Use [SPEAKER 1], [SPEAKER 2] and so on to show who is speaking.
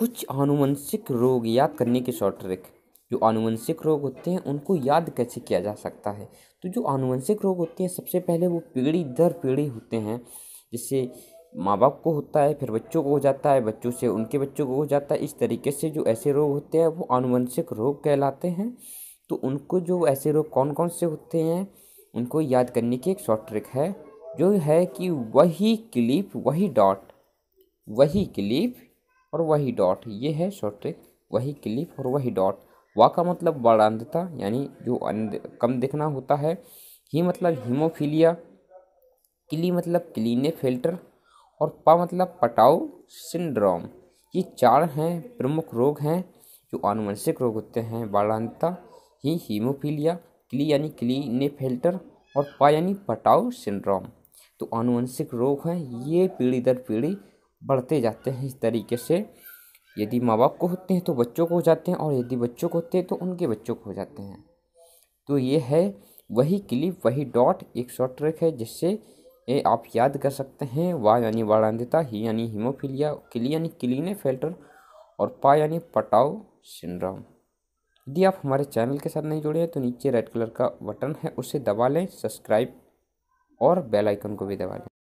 [SPEAKER 1] कुछ आनुवंशिक रोग याद करने के शॉर्ट ट्रिक जो आनुवंशिक रोग होते हैं उनको याद कैसे किया जा सकता है तो जो आनुवंशिक रोग होते हैं सबसे पहले वो पीढ़ी दर पीढ़ी होते हैं जिससे माँ बाप को होता है फिर बच्चों को हो जाता है बच्चों से उनके बच्चों को हो जाता है इस तरीके से जो ऐसे रोग होते हैं वो आनुवंशिक रोग कहलाते हैं तो उनको जो ऐसे रोग कौन कौन से होते हैं उनको याद करने की एक शॉर्ट ट्रिक है जो है कि वही क्लिप वही डॉट वही क्लिप और वही डॉट ये है शॉर्ट ट्रिक वही क्लिप और वही डॉट वा का मतलब बड़ांधता यानी जो कम दिखना होता है ही मतलब हीमोफीलिया क्ली मतलब क्लीने फिल्टर और पा मतलब पटाओ सिंड्रोम ये चार हैं प्रमुख रोग हैं जो आनुवंशिक रोग होते हैं वर्णांधता ही हीमोफीलिया क्ली यानी क्लीने फिल्टर और पा यानी पटाओ सिंड्रोम तो आनुवंशिक रोग हैं ये पीढ़ी दर पीढ़ी बढ़ते जाते हैं इस तरीके से यदि माँ बाप को होते हैं तो बच्चों को हो जाते हैं और यदि बच्चों को होते हैं तो उनके बच्चों को हो जाते हैं तो ये है वही क्लिप वही डॉट एक शॉर्ट ट्रैक है जिससे ये आप याद कर सकते हैं वा यानी वारांधता ही यानी हीमोफीलिया किली यानी क्लीने फिल्टर और पा यानी पटाओ सिंड्रोम यदि आप हमारे चैनल के साथ नहीं जुड़े हैं तो नीचे रेड कलर का बटन है उसे दबा लें सब्सक्राइब और बेल आइकन को भी दबा लें